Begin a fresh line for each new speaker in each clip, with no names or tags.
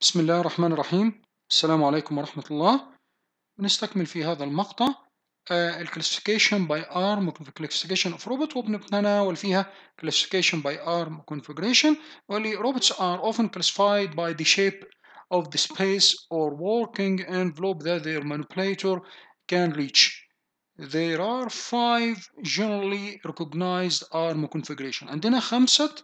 بسم الله الرحمن الرحيم السلام عليكم ورحمة الله بنستكمل في هذا المقطع الكلاسيفيكيشن باي ارم كلاسيفيكيشن اوف روبوت وبنتناول فيها كلاسيفيكيشن باي ارم كونفيجريشن واللي روبوتس ار اوفن كلاسيفايد باي the شيب اوف the سبيس اور working envelope that their manipulator can reach There are five generally recognized ARM configuration عندنا خمسة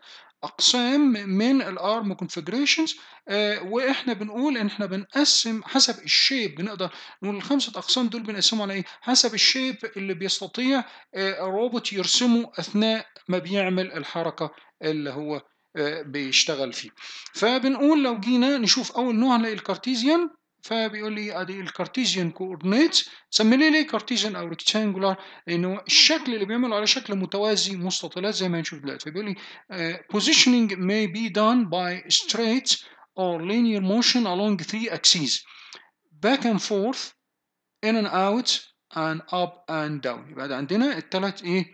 أقسام من الأرم configurations آه وإحنا بنقول إن إحنا بنقسم حسب الشيب بنقدر نقول الخمسة أقسام دول بنقسمهم على إيه؟ حسب الشيب اللي بيستطيع آه الروبوت يرسمه أثناء ما بيعمل الحركة اللي هو آه بيشتغل فيه. فبنقول لو جينا نشوف أول نوع هنلاقي الكارتيزيان فبيقول لي ادي الكارتيزيان كوردينيتس سمي لي كارتيزيان او ريكتانجولار لانه الشكل اللي بيعمل على شكل متوازي مستطيلات زي ما هنشوف دلوقتي فبيقول لي uh, positioning may be done by straight or linear motion along three axes back and forth in and out and up and down يبقى ده عندنا الثلاث ايه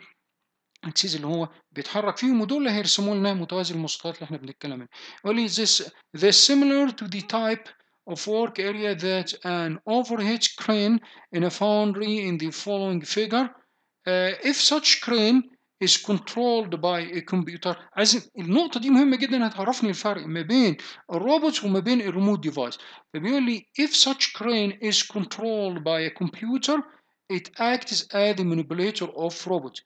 اكسيز اللي هو بيتحرك فيهم ودول اللي هيرسموا لنا متوازي المستطيلات اللي احنا بنتكلم عنها يقول لي this this similar to the type of work area that an overhead crane in a foundry in the following figure. Uh, if such crane is controlled by a computer عايز النقطة دي مهمة جدا هتعرفني الفرق ما بين الروبوتس وما بين الريموت ديفايس فبيقول لي if such crane is controlled by a computer it acts as the manipulator of robot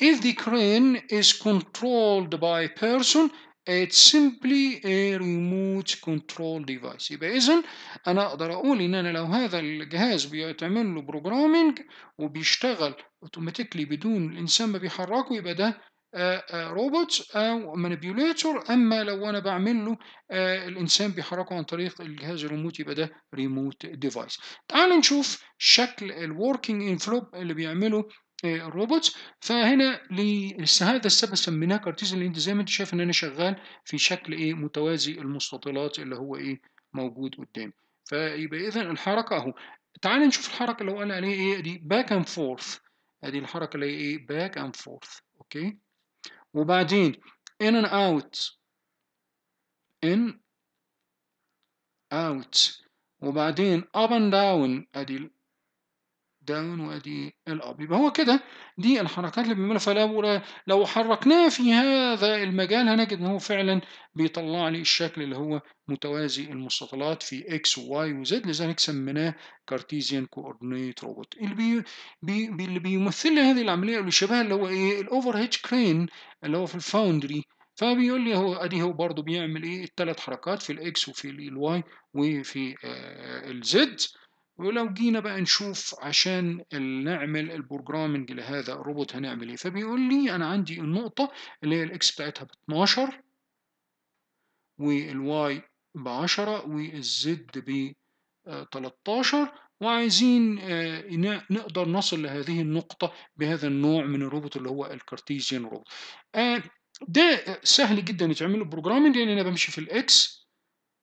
if the crane is controlled by a person it's simply a uh, remote control device يبقى اذا انا اقدر اقول ان انا لو هذا الجهاز بيتعمل له بروجرامنج وبيشتغل اوتوماتيكلي بدون الانسان ما بيحركه يبقى ده روبوت آه، آه، او مانيبيوليتور اما لو انا بعمل له آه، الانسان بيحركه عن طريق الجهاز الريموت يبقى ده ريموت ديفايس تعال نشوف شكل الوركينج انفلوب اللي بيعمله آه، الروبوتس فهنا لهذا السبب سميناه كارتيزن لان زي ما انت شايف ان انا شغال في شكل ايه متوازي المستطيلات اللي هو ايه موجود قدامي فيبقى اذا الحركه اهو تعال نشوف الحركه اللي هو قال عليها ايه دي باك اند فورث ادي الحركه اللي هي ايه باك اند فورث اوكي وبعدين ان اند اوت ان اوت وبعدين اب اند داون ادي داون وادي الاب يبقى هو كده دي الحركات اللي بيعملها فلو لو حركناه في هذا المجال هنجد ان هو فعلا بيطلع لي الشكل اللي هو متوازي المستطيلات في اكس وواي وزد لذلك سميناه كارتيزيان كوردينيت روبوت اللي بي بي اللي بيمثل لي هذه العمليه اللي شبه اللي هو ايه الاوفر هيد كرين اللي هو في الفاوندري فبيقول لي هو ادي هو برضه بيعمل ايه الثلاث حركات في الاكس وفي الواي وفي آه الزد ولو جينا بقى نشوف عشان نعمل البروجرامنج لهذا الروبوت هنعمل ايه فبيقول لي انا عندي النقطة اللي هي الاكس بتاعتها ب 12 والواي ب 10 والزد ب 13 وعايزين آه، نقدر نصل لهذه النقطة بهذا النوع من الروبوت اللي هو الكارتيزيان آه، روبوت ده سهل جدا يتعمل له بروجرامنج لان انا بمشي في الاكس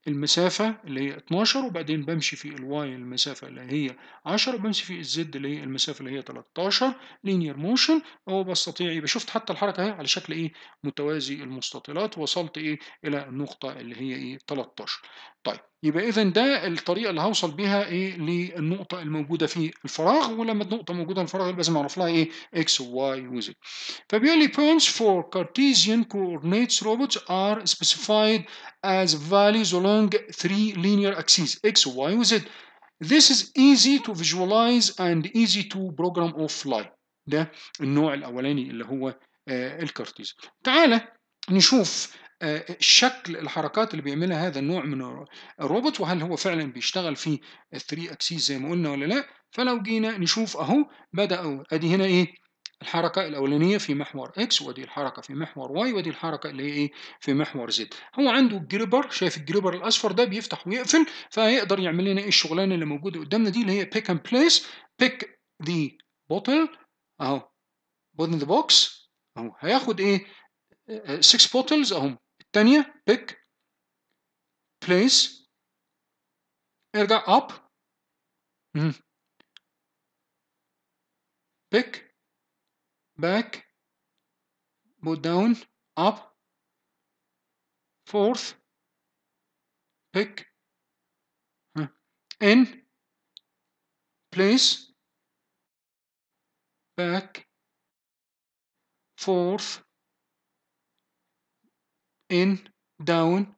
المسافة اللي هي 12 وبعدين بمشي في الواي المسافة اللي هي 10 وبمشي في الزد اللي هي المسافة اللي هي 13 لينير موشن هو بستطيع يبقى إيه؟ شفت حتى الحركة اهي على شكل ايه متوازي المستطيلات وصلت ايه الى النقطة اللي هي ايه 13 طيب يبقى اذا ده الطريقه اللي هوصل بيها ايه للنقطه الموجوده في الفراغ ولما النقطه موجوده في الفراغ لازم اعرف لها ايه اكس واي وزد فبيقول لي points for Cartesian coordinates robots are specified as values along three linear axes x y z This is easy to visualize and easy to program offline ده النوع الاولاني اللي هو آه الكارتيزي تعالى نشوف آه، شكل الحركات اللي بيعملها هذا النوع من الروبوت وهل هو فعلا بيشتغل في 3 اكسيس زي ما قلنا ولا لا فلو جينا نشوف اهو بداوا ادي هنا ايه الحركة الأولانية في محور X ودي الحركة في محور Y ودي الحركة اللي هي إيه في محور Z هو عنده الجريبر شايف الجريبر الأصفر ده بيفتح ويقفل فهيقدر يعمل لنا إيه الشغلانة اللي موجودة قدامنا دي اللي هي pick and place pick the bottle أهو bottle the box أهو هياخد إيه 6 بوتلز أهم Tanya, pick. Place. Erga up. Hmm. Pick. Back. Move down. Up. Fourth. Pick. Hmm. In. Place. Back. Fourth. ان داون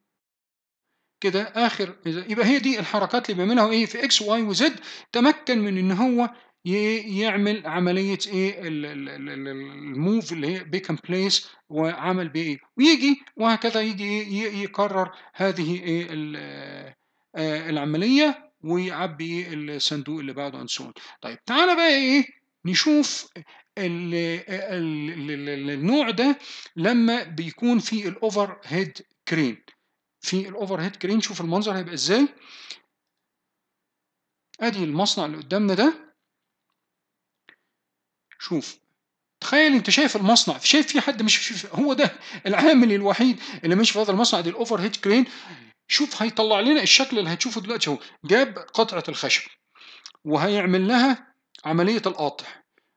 كده اخر يبقى هي دي الحركات اللي بيعملها ايه في اكس واي وزد تمكن من ان هو يعمل عمليه ايه الموف اللي هي ان بليس وعمل بيه ايه ويجي وهكذا يجي إيه يكرر هذه ايه آه، العمليه ويعبي إيه؟ الصندوق اللي بعده انسون طيب تعالى بقى ايه نشوف النوع ده لما بيكون في الاوفر هيد كرين في الاوفر هيد كرين شوف المنظر هيبقى ازاي ادي المصنع اللي قدامنا ده شوف تخيل انت شايف المصنع شايف في حد مش شايف هو ده العامل الوحيد اللي مش في هذا المصنع دي الاوفر هيد كرين شوف هيطلع لنا الشكل اللي هتشوفه دلوقتي اهو جاب قطعه الخشب وهيعمل لها عملية القطع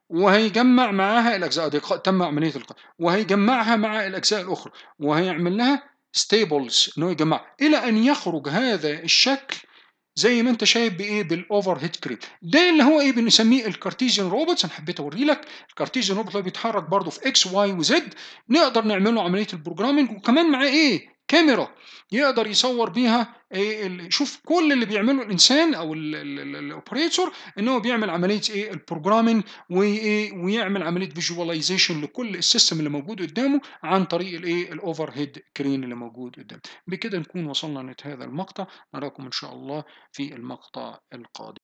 وهيجمع معاها الأجزاء دي تم عملية القطع وهيجمعها مع الأجزاء الأخرى وهيعمل لها ستيبلز إن هو يجمع إلى أن يخرج هذا الشكل زي ما انت شايف بايه بالاوفر هيد كريب ده اللي هو ايه بنسميه الكارتيزيان روبوتس انا حبيت اوري لك الكارتيزيان روبوت اللي بيتحرك برضه في اكس واي وزد نقدر نعمل له عمليه البروجرامينج وكمان معاه ايه كاميرا يقدر يصور بيها ايه شوف كل اللي بيعمله الانسان او الاوبريتور ان هو بيعمل عمليه ايه البروجرامنج إيه، ويعمل عمليه فيجواليزيشن لكل السيستم اللي موجود قدامه عن طريق الايه الاوفر هيد كرين اللي موجود قدامه بكده نكون وصلنا لنهايه هذا المقطع نراكم ان شاء الله في المقطع القادم